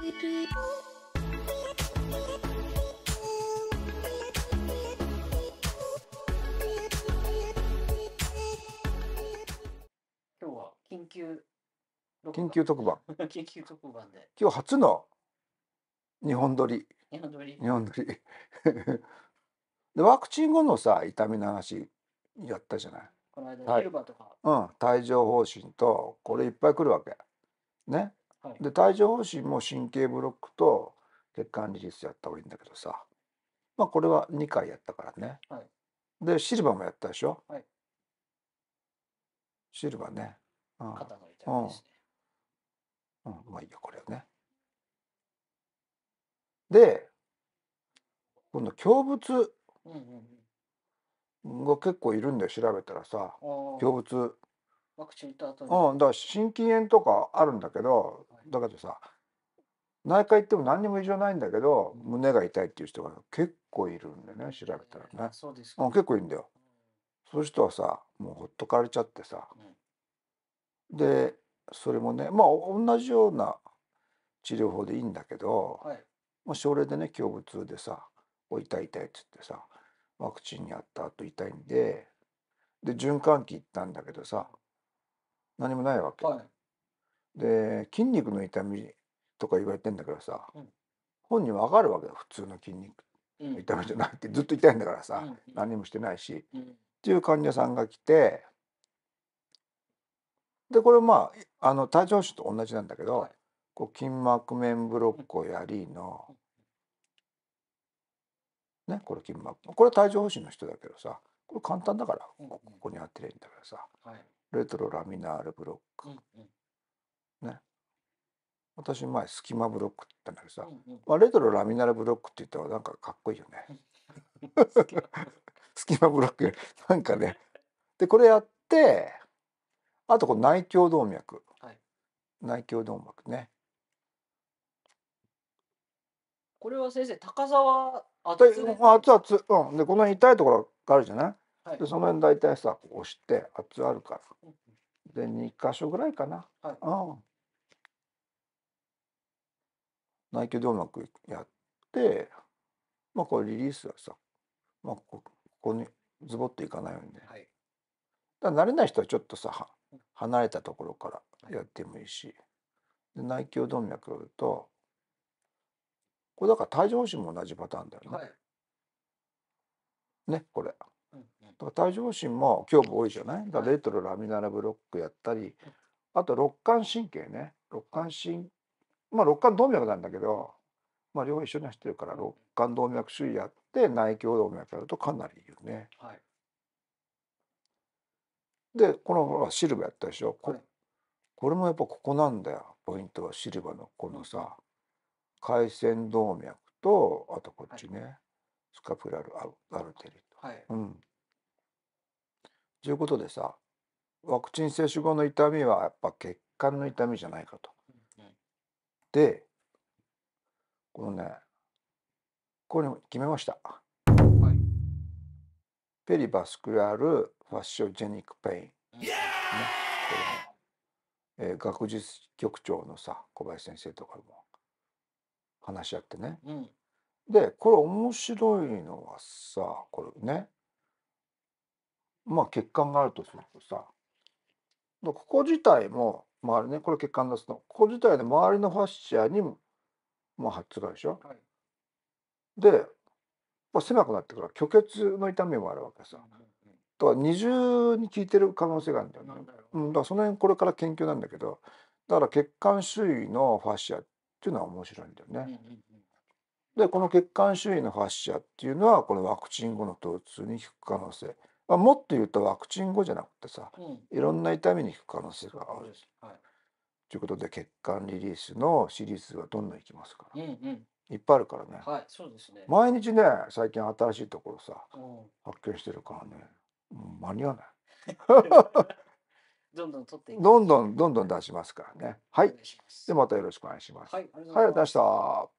今日は緊急緊急特番 緊急特番で今日初の日本撮り日本撮り日本撮り でワクチン後のさ痛みの話やったじゃないこの間シルバーとか、うん帯状疱疹とこれいっぱい来るわけねい、で帯状疱疹も神経ブロックと血管リリースやった方がいいんだけどさまあこれは2回やったからね、はい、でシルバーもやったでしょ、はい、シルバーね、うん、肩の痛みですね、うん、うん、まあいいよこれねで今度胸物、うんが結構いるんだよ調べたらさ、胸物ワクチン打った後に。うん、だから心筋炎とかあるんだけど、だけどさ内科行っても何にも異常ないんだけど胸が痛いっていう人が結構いるんでね調べたらね。そうですうん、結構いるんだよ。そういう人はさもうほっとかれちゃってさ、でそれもねまあ同じような治療法でいいんだけど、はい、まあ、症例でね胸部痛でさ「お痛い痛い」っつってさワクチンにあった後痛いんでで循環器行ったんだけどさ何もないわけ。はい、で筋肉の痛みとか言われてんだけどさ、うん、本人わかるわけだ普通の筋肉の痛みじゃないってずっと痛いんだからさ、うん、何もしてないし、うん、っていう患者さんが来てでこれまああの体調腫と同じなんだけど、はい、こう筋膜面ブロックをやりの。ね、これ筋膜これ帯状疱疹の人だけどさこれ簡単だからここに当てれんだからさ、はい、レトロラミナールブロック、うんうん、ね私前隙間ブロックって言ったんだけどさ、うんうん、まあ、レトロラミナールブロックって言ったらなんかかっこいいよね隙間 ブロックなんかねでこれやってあとこの内胸動脈、はい、内胸動脈ねこれは先生高さは熱々、うん、でこの痛いところがあるじゃないはい、でその辺大体さ押して圧あるからで2箇所ぐらいかな、はい、内胸でうまくやってまあこれリリースはさ、まあ、ここにズボっていかないようにね、はい、だ慣れない人はちょっとさ離れたところからやってもいいし、で内胸動脈やるとこれだから帯状疱疹も同じパターンだよね。はい、ねこれ。だから帯状疱疹も胸部多いじゃないだレトロラミナルブロックやったりあと肋間神経ね肋間神まあ肋間動脈なんだけど、まあ、両方一緒に走ってるから肋間動脈周囲やって内胸動脈やるとかなりいいよね。はい、でこのほらシルバーやったでしょこ,、れこれもやっぱここなんだよポイントはシルバーのこのさ回線動脈とあとこっちね、はい、スカプラルアルテリと。はいうんということでさワクチン接種後の痛みはやっぱ血管の痛みじゃないかと。でこのねこれ決めました。はい、ペリバスクラルファッショジェニックペイン。ね、これも、えー、学術局長のさ小林先生とかも話し合ってね。うん、でこれ面白いのはさこれねまあ、血管があるとするとさここ自体も周りねこれ血管出すのここ自体で周りのファッシャーにも、まあ、発でしょ。はい、で、まあ、狭くなってくる虚血の痛みもあるわけさ。だから二重に効いてる可能性があるんだよね。うん、だからその辺これから研究なんだけどだから血管周囲のファッシャーっていうのは面白いんだよね。でこの血管周囲のファッシャーっていうのはこのワクチン後の疼痛に効く可能性。まあ、もっと言うとワクチン後じゃなくてさ、うん、いろんな痛みに効く可能性がある。はい、ということで血管リリースのシリーズはどんどんいきますから、うんうん、いっぱいあるからね,、はい、そうですね毎日ね最近新しいところさ、うん、発見してるからね間に合わない。どんどん取ってどんどんどんどん出しますからね。はい。でまたよろしくお願いします。はい、ありがとうございました。